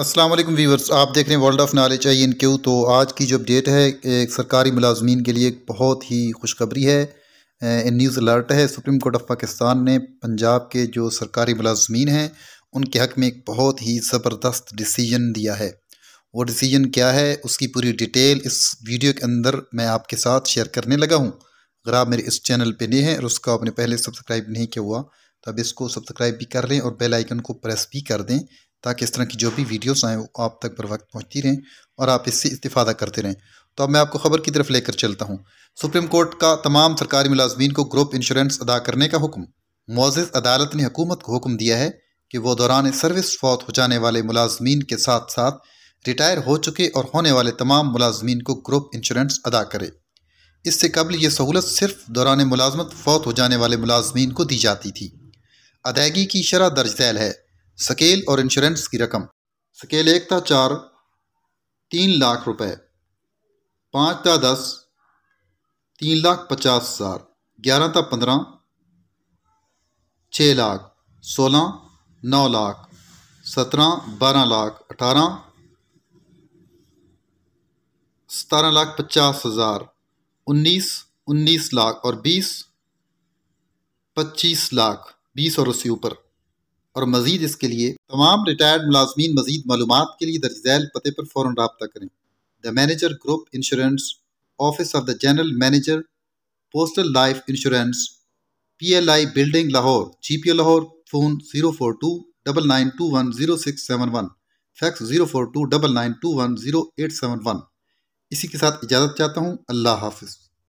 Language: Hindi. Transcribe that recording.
अस्सलाम वालेकुम व्यूवर्स आप देख रहे हैं world of knowledge I N Q तो आज की जो अपडेट है एक सरकारी मुलाजमीन के लिए एक बहुत ही खुशखबरी है न्यूज़ अलर्ट है सुप्रीम कोर्ट ऑफ पाकिस्तान ने पंजाब के जो सरकारी मुलाजमीन हैं उनके हक़ में एक बहुत ही ज़बरदस्त डिसीजन दिया है वो डिसीजन क्या है उसकी पूरी डिटेल इस वीडियो के अंदर मैं आपके साथ शेयर करने लगा हूँ अगर आप मेरे इस चैनल पर नहीं हैं और उसको आपने पहले सब्सक्राइब नहीं किया हुआ तो अब इसको सब्सक्राइब भी कर लें और बेल आइकन को प्रेस भी कर दें ताकि इस तरह की जो भी वीडियोस आएँ वो आप तक बर वक्त पहुँचती रहें और आप इससे इस्तीफ़ा करते रहें तो अब मैं आपको ख़बर की तरफ लेकर चलता हूँ सुप्रीम कोर्ट का तमाम सरकारी मुलाजमीन को ग्रुप इंश्योरेंस अदा करने का हुक्म मोज़ अदालत ने हुकूमत को हुक्म दिया है कि वो दौरान सर्विस फौत हो जाने वाले मुलाजमीन के साथ साथ रिटायर हो चुके और होने वाले तमाम मुलाजमीन को ग्रुप इंश्योरेंस अदा करे इससे कबल ये सहूलत सिर्फ दौरान मुलाजमत फौत हो जाने वाले मुलाजमीन को दी जाती थी अदायगी की शरह दर्ज है सकेल और इंश्योरेंस की रकम सकेल एक था चार तीन लाख रुपए पाँच था दस तीन लाख पचास हज़ार ग्यारह था पंद्रह छः लाख सोलह नौ लाख सत्रह बारह लाख अठारह सतारह लाख पचास हज़ार उन्नीस उन्नीस लाख और बीस पच्चीस लाख बीस और उसी ऊपर और मजीद इसके लिए तमाम रिटायर्ड मुलाजमी मजीद मालूम के लिए दर्ज झैल पते पर फ़ौर रबता करें the manager group insurance office of the general manager postal life insurance P L I building Lahore G P O Lahore phone zero four two double nine two one zero six seven one fax zero four two double nine two one zero eight seven one इसी के साथ इजाज़त चाहता हूँ अल्लाह हाफिज़